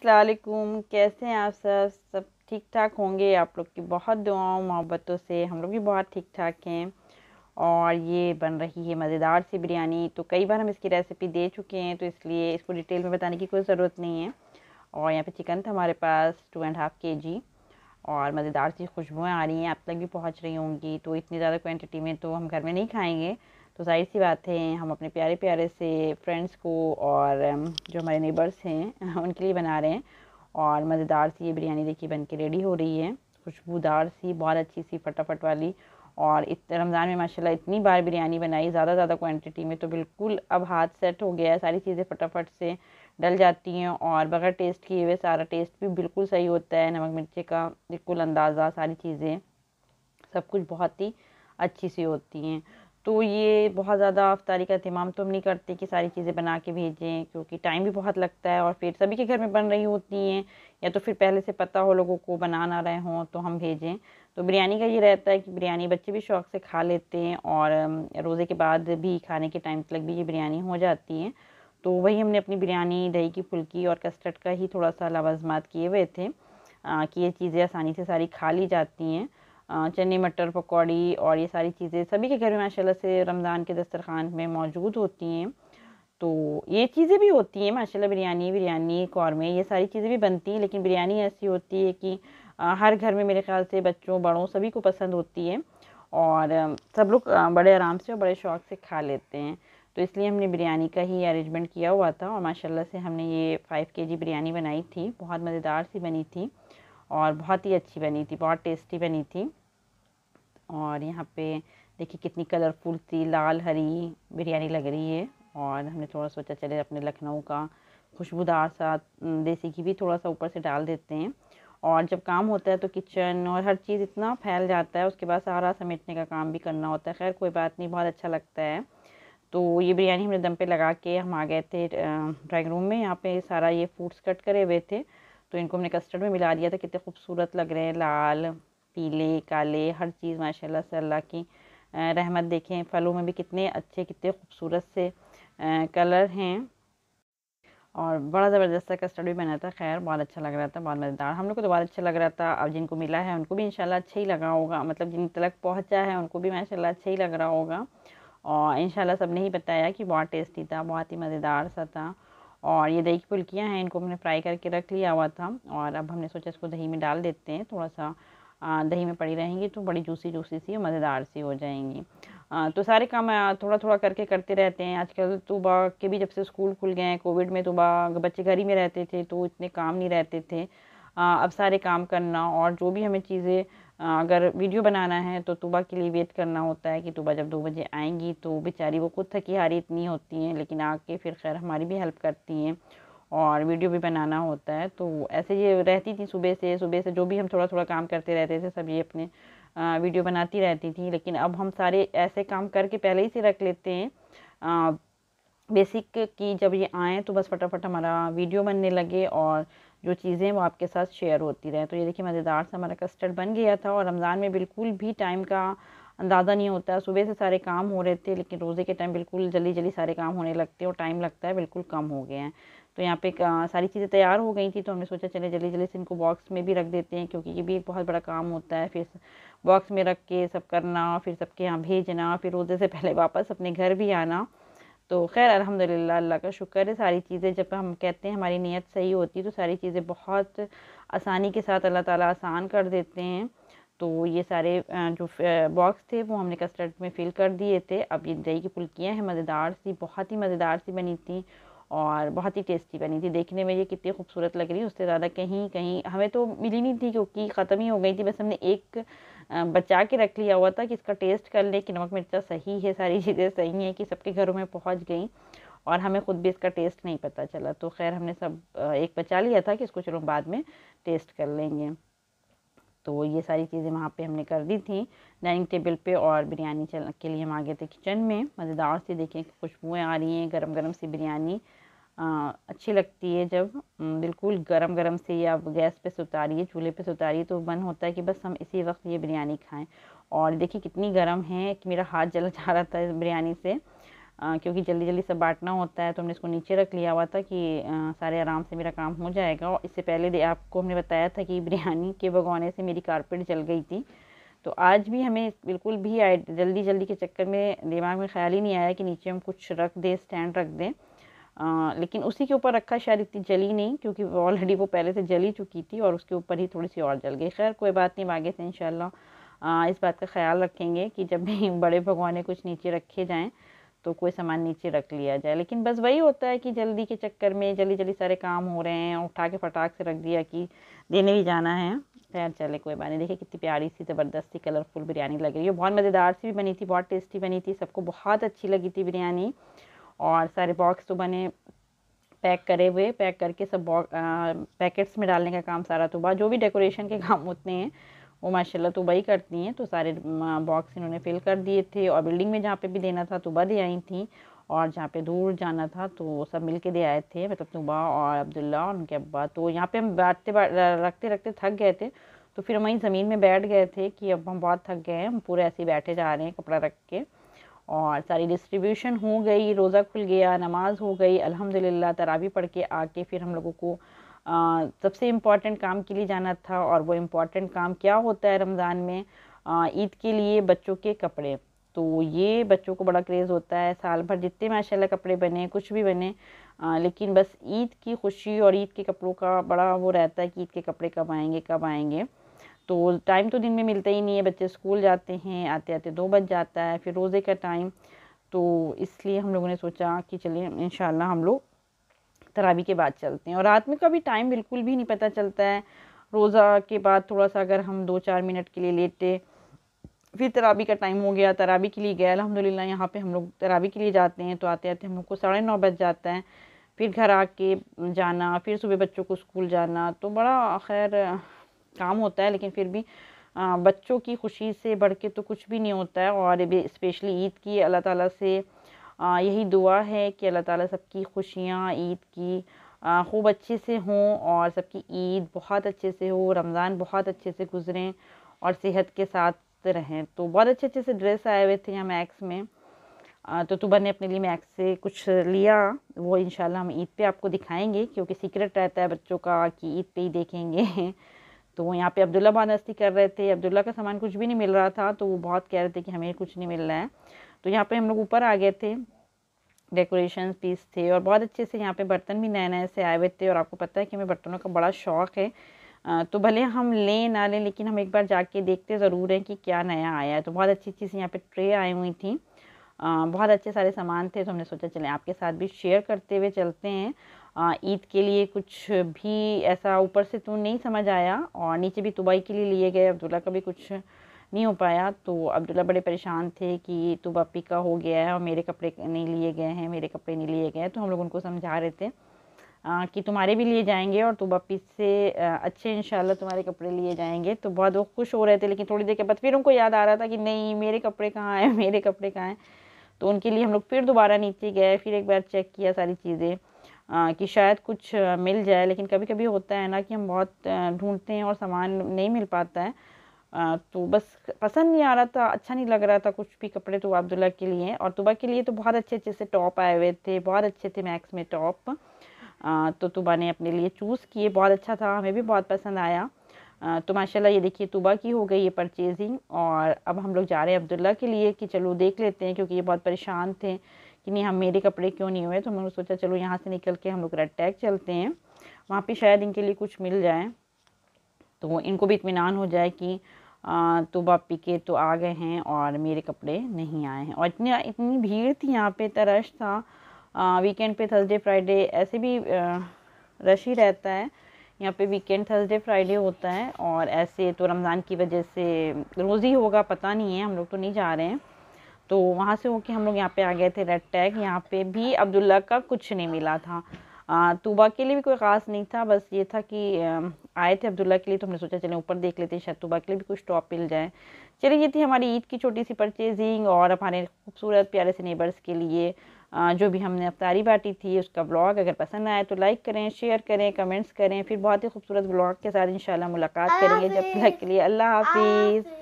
असलकुम कैसे हैं आप सब सब ठीक ठाक होंगे आप लोग की बहुत दुआओं मोहब्बतों से हम लोग भी बहुत ठीक ठाक हैं और ये बन रही है मज़ेदार सी बिरयानी तो कई बार हम इसकी रेसिपी दे चुके हैं तो इसलिए इसको डिटेल में बताने की कोई ज़रूरत नहीं है और यहाँ पे चिकन था हमारे पास टू एंड हाफ़ के जी और मज़ेदार सी खुशबुएँ आ रही हैं आप तक भी पहुँच रही होंगी तो इतनी ज़्यादा क्वान्टिटी में तो हम घर में नहीं खाएँगे तो जाहिर सी बात है हम अपने प्यारे प्यारे से फ्रेंड्स को और um, जो हमारे नेबर्स हैं उनके लिए बना रहे हैं और मज़ेदार सी ये बिरयानी देखिए बन के रेडी हो रही है खुशबूदार सी बहुत अच्छी सी फटाफट वाली और इत रमज़ान में माशाल्लाह इतनी बार बिरयानी बनाई ज़्यादा ज़्यादा क्वांटिटी में तो बिल्कुल अब हाथ सेट हो गया है सारी चीज़ें फटाफट से डल जाती हैं और बगैर टेस्ट किए हुए सारा टेस्ट भी बिल्कुल सही होता है नमक मिर्ची का बिल्कुल अंदाज़ा सारी चीज़ें सब कुछ बहुत ही अच्छी सी होती हैं तो ये बहुत ज़्यादा अफ्तारी का अहतमाम तो हम नहीं करते कि सारी चीज़ें बना के भेजें क्योंकि टाइम भी बहुत लगता है और फिर सभी के घर में बन रही होती हैं या तो फिर पहले से पता हो लोगों को बना ना रहे हों तो हम भेजें तो बिरयानी का ये रहता है कि बिरयानी बच्चे भी शौक़ से खा लेते हैं और रोज़े के बाद भी खाने के टाइम तक भी ये बिरयानी हो जाती है तो वही हमने अपनी बिरयानी दही की फुल्की और कस्टर्ड का ही थोड़ा सा लवाजमात किए हुए थे कि ये चीज़ें आसानी से सारी खा ली जाती हैं चने मटर पकौड़ी और ये सारी चीज़ें सभी के घर में माशाल्लाह से रमज़ान के दस्तरखान में मौजूद होती हैं तो ये चीज़ें भी होती हैं माशाल्लाह बिरयानी बिरयानी कौरमे ये सारी चीज़ें भी बनती हैं लेकिन बिरयानी ऐसी होती है कि हर घर में मेरे ख्याल से बच्चों बड़ों सभी को पसंद होती है और सब लोग बड़े आराम से और बड़े शौक़ से खा लेते हैं तो इसलिए हमने बिरयानी का ही अरेंजमेंट किया हुआ था और माशाल्लाह से हमने ये फ़ाइव के जी बिरयानी बनाई थी बहुत मज़ेदार सी बनी थी और बहुत ही अच्छी बनी थी बहुत टेस्टी बनी थी और यहाँ पे देखिए कितनी कलरफुल सी लाल हरी बिरयानी लग रही है और हमने थोड़ा सोचा चले अपने लखनऊ का खुशबूदार सा देसी घी भी थोड़ा सा ऊपर से डाल देते हैं और जब काम होता है तो किचन और हर चीज़ इतना फैल जाता है उसके बाद सारा समेटने का काम भी करना होता है खैर कोई बात नहीं बहुत अच्छा लगता है तो ये बिरयानी हमने दम पे लगा के हम आ गए थे ड्राइंग रूम में यहाँ पे सारा ये फ्रूट्स कट करे हुए थे तो इनको हमने कस्टर्ड में मिला दिया था कितने खूबसूरत लग रहे हैं लाल पीले काले हर चीज़ माशाल्लाह से अल्लाह की रहमत देखें फलों में भी कितने अच्छे कितने खूबसूरत से कलर हैं और बड़ा ज़बरदस्त कस्टर्ड भी बना था खैर बहुत अच्छा लग रहा था बहुत मज़ेदार हम लोग को तो बहुत अच्छा लग रहा था अब जिनको मिला है उनको भी इंशाल्लाह अच्छा ही लगा होगा मतलब जिन तलक पहुंचा है उनको भी माशाल्लाह अच्छा ही लग रहा होगा और इन सब ने ही बताया कि बहुत टेस्टी था बहुत ही मज़ेदार सा था और ये दही की फुल्कियाँ हैं इनको हमने फ्राई करके रख लिया हुआ था और अब हमने सोचा इसको दही में डाल देते हैं थोड़ा सा दही में पड़ी रहेंगी तो बड़ी जूसी जूसी सी मज़ेदार सी हो जाएंगी तो सारे काम थोड़ा थोड़ा करके करते रहते हैं आजकल तोबा के भी जब से स्कूल खुल गए हैं कोविड में तोबा बच्चे घर ही में रहते थे तो इतने काम नहीं रहते थे अब सारे काम करना और जो भी हमें चीज़ें अगर वीडियो बनाना है तो तुबा के लिए वेट करना होता है कि तुबा जब दो बजे आएंगी तो बेचारी वो खुद थकी हारी इतनी होती हैं लेकिन आके फिर खैर हमारी भी हेल्प करती हैं और वीडियो भी बनाना होता है तो ऐसे ये रहती थी सुबह से सुबह से जो भी हम थोड़ा थोड़ा काम करते रहते थे सब ये अपने वीडियो बनाती रहती थी लेकिन अब हम सारे ऐसे काम करके पहले ही से रख लेते हैं आ, बेसिक की जब ये आए तो बस फटाफट हमारा वीडियो बनने लगे और जो चीज़ें वो आपके साथ शेयर होती रहे तो ये देखिए मज़ेदार सा हमारा कस्टर्ड बन गया था और रमज़ान में बिल्कुल भी टाइम का अंदाज़ा नहीं होता सुबह से सारे काम हो रहे थे लेकिन रोज़े के टाइम बिल्कुल जल्दी जल्दी सारे काम होने लगते हैं और टाइम लगता है बिल्कुल कम हो गए हैं तो यहाँ पे सारी चीज़ें तैयार हो गई थी तो हमने सोचा चले जल्दी जल्दी से इनको बॉक्स में भी रख देते हैं क्योंकि ये भी एक बहुत बड़ा काम होता है फिर बॉक्स में रख के सब करना फिर सबके यहाँ भेजना फिर रोज़े से पहले वापस अपने घर भी आना तो खैर अल्हम्दुलिल्लाह अल्लाह का शुक्र है सारी चीज़ें जब हम कहते हैं हमारी नीयत सही होती है तो सारी चीज़ें बहुत आसानी के साथ अल्लाह ताला आसान कर देते हैं तो ये सारे जो बॉक्स थे वो हमने कस्टर्ड में फिल कर दिए थे अब ये दही की फुल्कियाँ हैं मज़ेदार सी बहुत ही मज़ेदार सी बनी थी और बहुत ही टेस्टी बनी थी देखने में ये कितनी खूबसूरत लग रही है उससे ज़्यादा कहीं कहीं हमें तो मिली नहीं थी क्योंकि ख़त्म ही हो गई थी बस हमने एक बचा के रख लिया हुआ था कि इसका टेस्ट कर ले कि नमक मिर्चा सही है सारी चीज़ें सही हैं कि सबके घरों में पहुँच गई और हमें ख़ुद भी इसका टेस्ट नहीं पता चला तो खैर हमने सब एक बचा लिया था कि इसको चलो बाद में टेस्ट कर लेंगे तो ये सारी चीज़ें वहाँ पे हमने कर दी थी डाइनिंग टेबल पे और बिरयानी चल के लिए हम आ गए थे किचन में मज़ेदार सी देखें खुशबुएँ आ रही हैं गरम गरम सी बिरयानी अच्छी लगती है जब बिल्कुल गरम गरम से या गैस पे सुतारिए चूल्हे पे सुतारिए तो मन होता है कि बस हम इसी वक्त ये बिरयानी खाएं और देखिए कितनी गरम है कि मेरा हाथ जल जा रहा था इस बिरयानी से आ, क्योंकि जल्दी जल्दी से बांटना होता है तो हमने इसको नीचे रख लिया हुआ था कि आ, सारे आराम से मेरा काम हो जाएगा और इससे पहले आपको हमने बताया था कि बिरयानी के भगवाने से मेरी कारपेट जल गई थी तो आज भी हमें बिल्कुल भी जल्दी जल्दी के चक्कर में दिमाग में ख्याल ही नहीं आया कि नीचे हम कुछ रख दें स्टैंड रख दें आ, लेकिन उसी के ऊपर रखा शायद इतनी जली नहीं क्योंकि ऑलरेडी वो पहले से जली चुकी थी और उसके ऊपर ही थोड़ी सी और जल गई खैर कोई बात नहीं आगे से इन इस बात का ख्याल रखेंगे कि जब भी बड़े भगवाने कुछ नीचे रखे जाएँ तो कोई सामान नीचे रख लिया जाए लेकिन बस वही होता है कि जल्दी के चक्कर में जल्दी जल्दी सारे काम हो रहे हैं उठा के फटाक से रख दिया कि देने भी जाना है खैर चले कोई बात नहीं देखिए कितनी प्यारी सी ज़बरदस्ती कलरफुल बिरयानी लग रही है बहुत मज़ेदार सी भी बनी थी बहुत टेस्टी बनी थी सबको बहुत अच्छी लगी थी बिरयानी और सारे बॉक्स तो बने पैक करे हुए पैक करके सब पैकेट्स में डालने का काम सारा तोबा जो भी डेकोरेशन के काम होते हैं वो माशाल्लाह तोबा ही करती हैं तो सारे बॉक्स इन्होंने फिल कर दिए थे और बिल्डिंग में जहाँ पे भी देना था तोबा दे आई थी और जहाँ पे दूर जाना था तो वो सब मिल के दे आए थे मतलब तुबा और अब्दुल्ला और उनके अब्बा तो यहाँ पर हम बांटते रखते रखते थक गए थे तो फिर हम वहीं ज़मीन में बैठ गए थे कि अब हम बहुत थक गए हैं हम पूरे ऐसे ही बैठे जा रहे हैं कपड़ा रख के और सारी डिस्ट्रीब्यूशन हो गई रोज़ा खुल गया नमाज हो गई अल्हम्दुलिल्लाह तरावी पढ़ के आके फिर हम लोगों को सबसे इम्पॉर्टेंट काम के लिए जाना था और वो इम्पॉर्टेंट काम क्या होता है रमज़ान में ईद के लिए बच्चों के कपड़े तो ये बच्चों को बड़ा क्रेज़ होता है साल भर जितने माशाला कपड़े बने कुछ भी बने आ, लेकिन बस ईद की खुशी और ईद के कपड़ों का बड़ा वो रहता है कि ईद के कपड़े कब आएंगे कब आएंगे तो टाइम तो दिन में मिलता ही नहीं है बच्चे स्कूल जाते हैं आते आते दो बज जाता है फिर रोज़े का टाइम तो इसलिए हम लोगों ने सोचा कि चलिए इन हम लोग तरावी के बाद चलते हैं और रात में कभी टाइम बिल्कुल भी नहीं पता चलता है रोज़ा के बाद थोड़ा सा अगर हम दो चार मिनट के लिए लेटे फिर तरावी का टाइम हो गया तरावी के लिए गया अलहमदिल्ला यहाँ पे हम लोग तरावी के लिए जाते हैं तो आते आते हम लोग को साढ़े नौ बज जाता है फिर घर आके जाना फिर सुबह बच्चों को स्कूल जाना तो बड़ा खैर काम होता है लेकिन फिर भी बच्चों की खुशी से बढ़ के तो कुछ भी नहीं होता है और इस्पेशली ईद की अल्लाह ताला से यही दुआ है कि अल्लाह ताला सबकी खुशियाँ ईद की खूब अच्छे से हों और सबकी ईद बहुत अच्छे से हो रमज़ान बहुत अच्छे से गुजरें और सेहत के साथ रहें तो बहुत अच्छे अच्छे से ड्रेस आए हुए थे यहाँ मैक्स में तो तुबर ने अपने लिए मैक्स से कुछ लिया वो इन हम ईद पे आपको दिखाएंगे क्योंकि सीक्रेट रहता है बच्चों का कि ईद पे ही देखेंगे तो वो यहाँ पे अब्दुल्ला बानस्ती कर रहे थे अब्दुल्ला का सामान कुछ भी नहीं मिल रहा था तो वो बहुत कह रहे थे कि हमें कुछ नहीं मिल रहा है तो यहाँ पे हम लोग ऊपर आ गए थे डेकोरेशन पीस थे और बहुत अच्छे से यहाँ पे बर्तन भी नए नए से आए हुए थे और आपको पता है कि हमें बर्तनों का बड़ा शौक़ है तो भले हम लें ना लें लेकिन हम एक बार जाके देखते ज़रूर हैं कि क्या नया आया है तो बहुत अच्छी चीज़ यहाँ पे ट्रे आई हुई थी बहुत अच्छे सारे सामान थे तो हमने सोचा चलें आपके साथ भी शेयर करते हुए चलते हैं ईद के लिए कुछ भी ऐसा ऊपर से तो नहीं समझ आया और नीचे भी तुबाई के लिए लिए गए अब्दुल्ला का भी कुछ नहीं हो पाया तो अब्दुल्ला बड़े परेशान थे कि तो बापी का हो गया है और मेरे कपड़े नहीं लिए गए हैं मेरे कपड़े नहीं लिए गए हैं तो हम लोग उनको समझा रहे थे आ, कि तुम्हारे भी लिए जाएंगे और तो बापी से आ, अच्छे इंशाल्लाह तुम्हारे कपड़े लिए जाएंगे तो बहुत वो खुश हो रहे थे लेकिन थोड़ी देर के बाद फिर उनको याद आ रहा था कि नहीं मेरे कपड़े कहाँ हैं मेरे कपड़े कहाँ हैं तो उनके लिए हम लोग फिर दोबारा नीचे गए फिर एक बार चेक किया सारी चीज़ें कि शायद कुछ मिल जाए लेकिन कभी कभी होता है ना कि हम बहुत ढूंढते हैं और सामान नहीं मिल पाता है तो बस पसंद नहीं आ रहा था अच्छा नहीं लग रहा था कुछ भी कपड़े तो अब्दुल्ला के लिए और तुबा के लिए तो बहुत अच्छे अच्छे से टॉप आए हुए थे बहुत अच्छे थे मैक्स में टॉप तो तुबा ने अपने लिए चूज़ किए बहुत अच्छा था हमें भी बहुत पसंद आया तो माशाल्लाह ये देखिए तुबा की हो गई ये परचेजिंग और अब हम लोग जा रहे हैं अब्दुल्ला के लिए कि चलो देख लेते हैं क्योंकि ये बहुत परेशान थे कि नहीं हम मेरे कपड़े क्यों नहीं हुए तो मैंने सोचा चलो यहाँ से निकल के हम लोग रेड टैग चलते हैं वहाँ पे शायद इनके लिए कुछ मिल जाए तो इनको भी इतमान हो जाए कि तो बापी पिके तो आ गए हैं और मेरे कपड़े नहीं आए हैं और इतनी इतनी भीड़ थी यहाँ पे इतना रश था वीकेंड पे थर्सडे फ्राइडे ऐसे भी रश ही रहता है यहाँ पे वीकेंड थर्सडे फ्राइडे होता है और ऐसे तो रमज़ान की वजह से रोज़ ही होगा पता नहीं है हम लोग तो नहीं जा रहे हैं तो वहाँ से होके हम लोग यहाँ पे आ गए थे रेड टैग यहाँ पे भी अब्दुल्ला का कुछ नहीं मिला था तोबा के लिए भी कोई ख़ास नहीं था बस ये था कि आए थे अब्दुल्ला के लिए तो हमने सोचा चले ऊपर देख लेते हैं शायद तोबा के लिए भी कुछ टॉप मिल जाए चलिए ये थी हमारी ईद की छोटी सी परचेजिंग और हमारे खूबसूरत प्यारे से नेबर्स के लिए जो भी हमने अफ्तारी बांटी थी उसका ब्लॉग अगर पसंद आए तो लाइक करें शेयर करें कमेंट्स करें फिर बहुत ही खूबसूरत ब्लॉग के साथ इंशाल्लाह मुलाकात करेंगे जब तक के लिए अल्लाह हाफिज़